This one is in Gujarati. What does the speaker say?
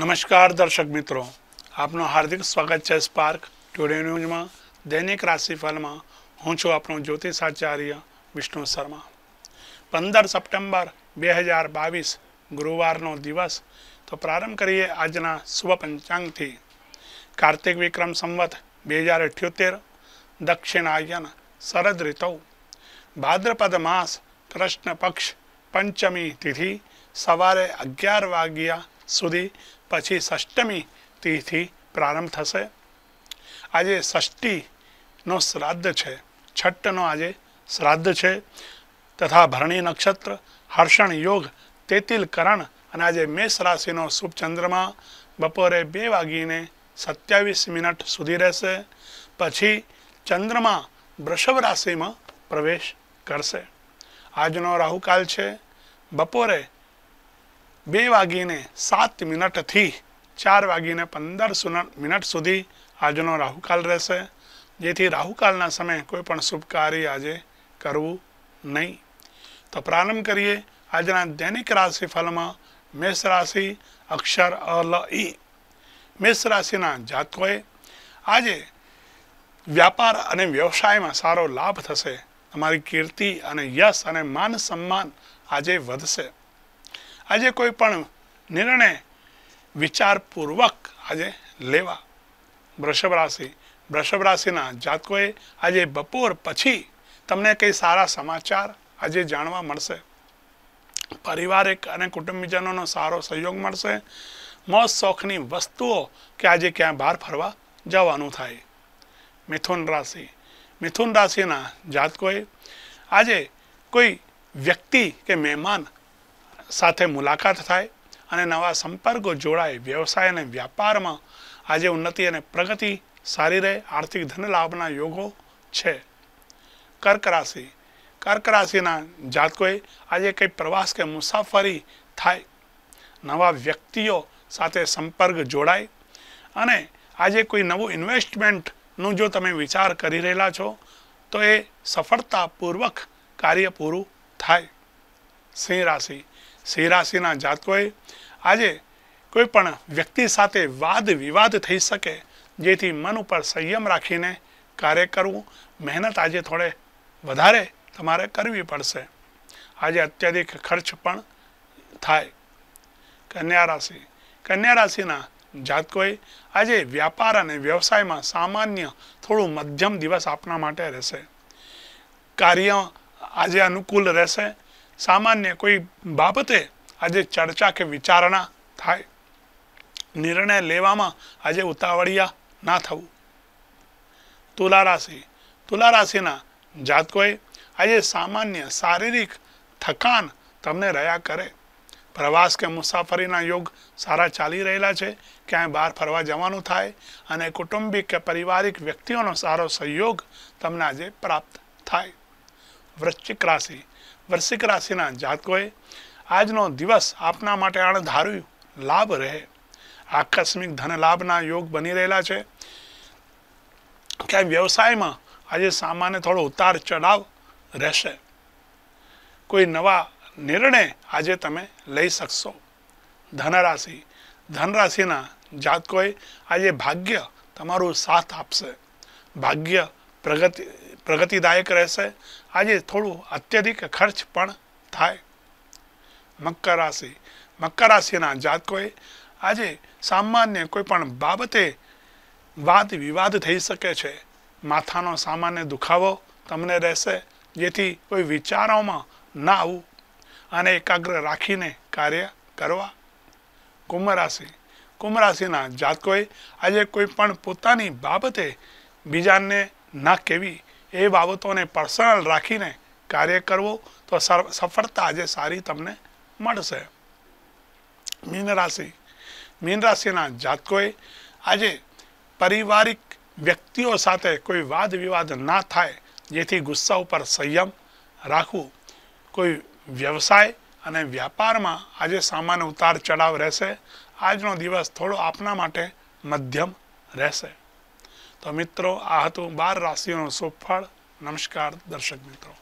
नमस्कार दर्शक मित्रों आप हार्दिक स्वागत है स्पार्क टूडे न्यूज में दैनिक राशिफल में हूँ छु आप ज्योतिष विष्णु शर्मा पंदर सप्टेम्बर बेहजार बीस गुरुवार दिवस तो प्रारंभ करिए आज शुभ पंचांग थी कार्तिक विक्रम संवत बेहजार अठ्योतेर दक्षिण आयन शरद ऋतु भाद्रपद मास कृष्ण पक्ष पंचमी तिथि सवार अग्यार वगैया સુધી પછી ષષ્ટમી તિથિ પ્રારંભ થશે આજે ષષ્ઠીનો શ્રાદ્ધ છે છઠ્ઠનો આજે શ્રાદ્ધ છે તથા ભરણી નક્ષત્ર હર્ષણ યોગ તેતિલકરણ અને આજે મેષ રાશિનો શુભ બપોરે બે વાગીને સત્યાવીસ મિનિટ સુધી રહેશે પછી ચંદ્રમા વૃષભ રાશિમાં પ્રવેશ કરશે આજનો રાહુકાલ છે બપોરે બે વાગીને સાત મિનિટથી ચાર વાગીને પંદર મિનિટ સુધી આજનો રાહુકાલ રહેશે જેથી રાહુકાલના સમયે કોઈ પણ શુભ કાર્ય આજે કરવું નહીં તો પ્રારંભ કરીએ આજના દૈનિક રાશિફલમાં મેષ રાશિ અક્ષર અ લ ઈ મેષ રાશિના જાતકોએ આજે વ્યાપાર અને વ્યવસાયમાં સારો લાભ થશે તમારી કીર્તિ અને યશ અને માન સન્માન આજે વધશે આજે કોઈ પણ નિર્ણય વિચારપૂર્વક આજે લેવા વૃષભ રાશિ વૃષભ રાશિના જાતકોએ આજે બપોર પછી તમને કંઈ સારા સમાચાર આજે જાણવા મળશે પરિવારિક અને કુટુંબીજનોનો સારો સહયોગ મળશે મોજ શોખની વસ્તુઓ કે આજે ક્યાં બહાર ફરવા જવાનું થાય મિથુન રાશિ મિથુન રાશિના જાતકોએ આજે કોઈ વ્યક્તિ કે મહેમાન સાથે મુલાકાત થાય અને નવા સંપર્કો જોડાય વ્યવસાય અને વ્યાપારમાં આજે ઉન્નતિ અને પ્રગતિ સારી રહે આર્થિક ધન લાભના યોગો છે કર્ક રાશિ કર્ક રાશિના જાતકોએ આજે કંઈ પ્રવાસ કે મુસાફરી થાય નવા વ્યક્તિઓ સાથે સંપર્ક જોડાય અને આજે કોઈ નવું ઇન્વેસ્ટમેન્ટનું જો તમે વિચાર કરી રહેલા છો તો એ સફળતાપૂર્વક કાર્ય પૂરું થાય સિંહ રાશિ સિંહ રાશિના જાતકોએ આજે કોઈ પણ વ્યક્તિ સાથે વાદ વિવાદ થઈ શકે જેથી મન ઉપર સંયમ રાખીને કાર્ય કરવું મહેનત આજે થોડે વધારે તમારે કરવી પડશે આજે અત્યધિક ખર્ચ પણ થાય કન્યા રાશિ કન્યા રાશિના જાતકોએ આજે વ્યાપાર અને વ્યવસાયમાં સામાન્ય થોડું મધ્યમ દિવસ આપના માટે રહેશે કાર્ય આજે અનુકૂળ રહેશે સામાન્ય કોઈ બાબતે આજે ચર્ચા કે વિચારણા થાય નિર્ણય લેવામાં આજે ઉતાવળિયા ના થવું તુલા રાશિ તુલા રાશિના જાતકોએ આજે સામાન્ય શારીરિક થકાન તમને રહ્યા કરે પ્રવાસ કે મુસાફરીના યોગ સારા ચાલી રહેલા છે ક્યાંય બહાર ફરવા જવાનું થાય અને કુટુંબિક કે પારિવારિક વ્યક્તિઓનો સારો સહયોગ તમને આજે પ્રાપ્ત થાય વૃશ્ચિક રાશિ વર્ષિક રાશિના જાતકોએ આજનો દિવસ આપના માટે અણધાર્યું લાભ રહે આકસ્મિક ધન લાભના યોગ બની રહેલા છે કે વ્યવસાયમાં આજે સામાન્ય થોડો ઉતાર ચઢાવ રહેશે કોઈ નવા નિર્ણય આજે તમે લઈ શકશો ધનરાશિ ધનરાશિના જાતકોએ આજે ભાગ્ય તમારું સાથ આપશે ભાગ્ય પ્રગતિ પ્રગતિદાયક રહેશે આજે થોડું અત્યધિક ખર્ચ પણ થાય મકર રાશિ મકર રાશિના જાતકોએ આજે સામાન્ય કોઈ પણ બાબતે વાદ વિવાદ થઈ શકે છે માથાનો સામાન્ય દુખાવો તમને રહેશે જેથી કોઈ વિચારોમાં ન આવવું અને એકાગ્ર રાખીને કાર્ય કરવા કુંભ રાશિ કુંભ રાશિના જાતકોએ આજે કોઈ પણ પોતાની બાબતે બીજાને ના કેવી એ બાબતોને પર્સનલ રાખીને કાર્ય કરવું તો સફળતા આજે સારી તમને મળશે મીન રાશિ મીન રાશિના જાતકોએ આજે પારિવારિક વ્યક્તિઓ સાથે કોઈ વાદ વિવાદ ના થાય જેથી ગુસ્સા ઉપર સંયમ રાખવું કોઈ વ્યવસાય અને વ્યાપારમાં આજે સામાન્ય ઉતાર ચઢાવ રહેશે આજનો દિવસ થોડો આપના માટે મધ્યમ રહેશે તો મિત્રો આ હતું બાર રાશિઓનું શુભફળ નમસ્કાર દર્શક મિત્રો